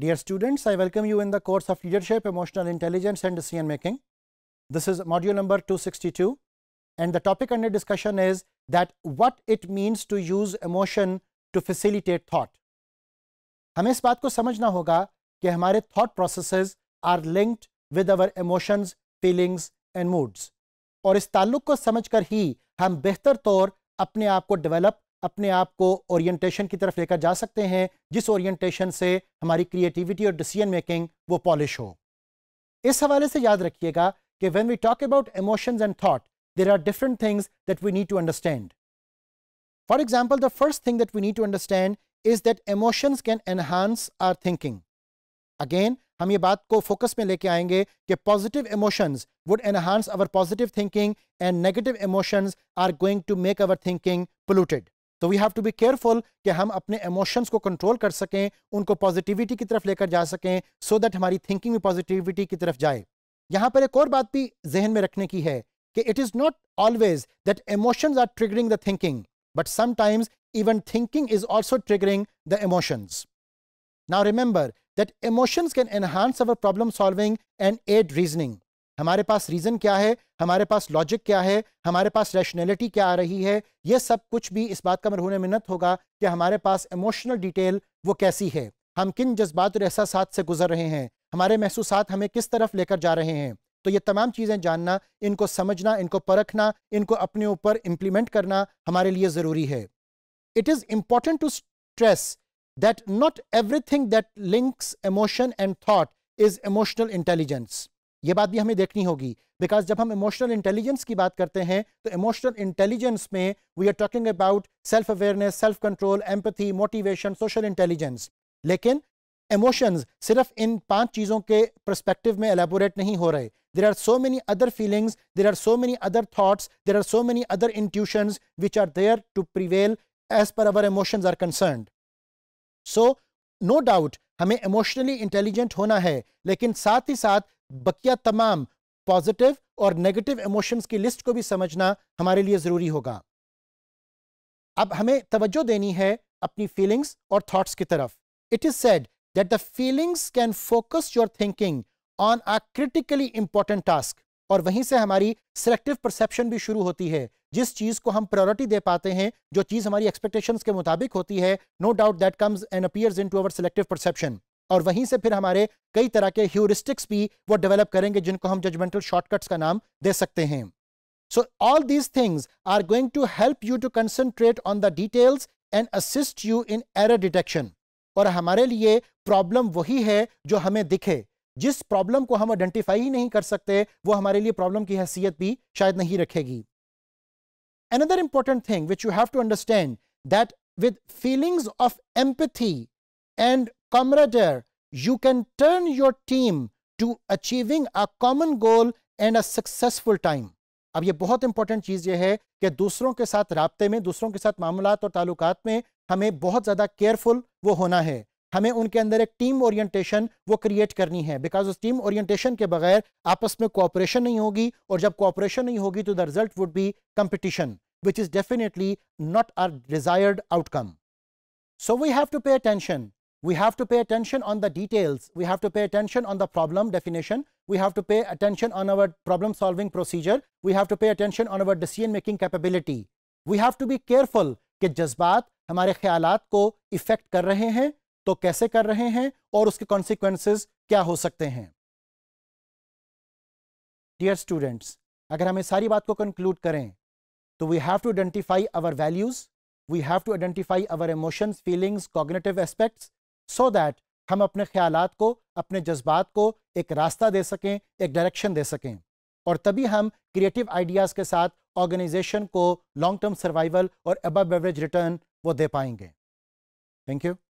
Dear students, I welcome you in the course of Leadership, Emotional Intelligence and Decision Making. This is module number two sixty two, and the topic under discussion is that what it means to use emotion to facilitate thought. हमें इस बात को समझना होगा कि हमारे thought processes are linked with our emotions, feelings and moods और इस ताल्लुक को समझकर ही हम बेहतर तौर अपने आप को develop अपने आप को ओरिएंटेशन की तरफ लेकर जा सकते हैं जिस ओरिएंटेशन से हमारी क्रिएटिविटी और डिसीजन मेकिंग वो पॉलिश हो इस हवाले से याद रखिएगा कि when we talk about emotions and thought there are different things that we need to understand for example the first thing that we need to understand is that emotions can enhance our thinking again हम ये बात को focus में लेके आएंगे कि positive emotions would enhance our positive thinking and negative emotions are going to make our thinking polluted तो we have to be careful कि हम अपने इमोशंस को कंट्रोल कर सकें उनको पॉजिटिविटी की तरफ लेकर जा सकें सो so दैट हमारी थिंकिंग भी पॉजिटिविटी की तरफ जाए यहाँ पर एक और बात भी जहन में रखने की है कि it is not always that emotions are triggering the thinking but sometimes even thinking is also triggering the emotions now remember that emotions can enhance our problem solving and aid reasoning हमारे पास reason क्या है हमारे पास logic क्या है हमारे पास rationality क्या आ रही है ये सब कुछ भी इस बात का मरहून मिन्नत होगा कि हमारे पास इमोशनल डिटेल वो कैसी है हम किन जज्बात और एहसास से गुजर रहे हैं हमारे महसूस हमें किस तरफ लेकर जा रहे हैं तो ये तमाम चीज़ें जानना इनको समझना इनको परखना इनको अपने ऊपर इम्प्लीमेंट करना हमारे लिए ज़रूरी है it is important to stress that not everything that links emotion and thought is emotional intelligence ये बात भी हमें देखनी होगी बिकॉज जब हम इमोशनल इंटेलिजेंस की बात करते हैं तो इमोशनल इंटेलिजेंस में we are talking about self awareness self control empathy motivation social intelligence लेकिन इमोशंस सिर्फ इन पांच चीज़ों के परस्पेक्टिव में एलेबोरेट नहीं हो रहे there are so many other feelings there are so many other thoughts there are so many other intuitions which are there to prevail as per our emotions are concern so no doubt हमें emotionally intelligent होना है लेकिन साथ ही साथ बकिया तमाम positive और negative emotions की लिस्ट को भी समझना हमारे लिए ज़रूरी होगा अब हमें तवज्जो देनी है अपनी फीलिंग्स और थॉट्स की तरफ it is said that the feelings can focus your thinking on a critically important task और वहीं से हमारी सिलेक्टिव परसेप्शन भी शुरू होती है जिस चीज़ को हम प्रायोरिटी दे पाते हैं जो चीज़ हमारी एक्सपेक्टेशंस के मुताबिक होती है no doubt that comes and appears into our selective perception और वहीं से फिर हमारे कई तरह के ह्यूरिस्टिक्स भी वो डेवलप करेंगे जिनको हम जजमेंटल शॉर्टकट्स का नाम दे सकते हैं so all these things are going to help you to concentrate on the details and assist you in error detection और हमारे लिए प्रॉब्लम वही है जो हमें दिखे जिस प्रॉब्लम को हम आइडेंटिफाई ही नहीं कर सकते वो हमारे लिए प्रॉब्लम की हैसियत भी शायद नहीं रखेगी another important thing which you have to understand that with feelings of empathy and camaraderie, you can turn your team to achieving a common goal and a successful time. अब ये बहुत इंपॉर्टेंट चीज़ ये है कि दूसरों के साथ रबते में दूसरों के साथ मामला और ताल्लुकात में हमें बहुत ज़्यादा केयरफुल वो होना है हमें उनके अंदर एक टीम ओरिएंटेशन वो क्रिएट करनी है बिकॉज उस टीम ओरिएंटेशन के बगैर आपस में कोऑपरेशन नहीं होगी और जब कोऑपरेशन नहीं होगी तो the result would be competition which is definitely not our desired outcome so we have to pay attention we have to pay attention on the details, we have to pay attention on the problem definition, we have to pay attention on our problem solving procedure, we have to pay attention on our decision making capability. We have to be careful कि जज्बात हमारे ख्यालात को effect कर रहे हैं तो कैसे कर रहे हैं और उसके कॉन्सिक्वेंसेस क्या हो सकते हैं Dear students, अगर हम सारी बात को कंक्लूड करें तो we have to identify our we have to identify our emotions, feelings, cognitive aspects. So that हम अपने ख्याल को अपने जज्बात को एक रास्ता दे सकें एक डायरेक्शन दे सकें और तभी हम क्रिएटिव आइडियाज़ के साथ ऑर्गेनाइजेशन को लॉन्ग टर्म सर्वाइवल और अबव एवरेज रिटर्न वो दे पाएंगे थैंक यू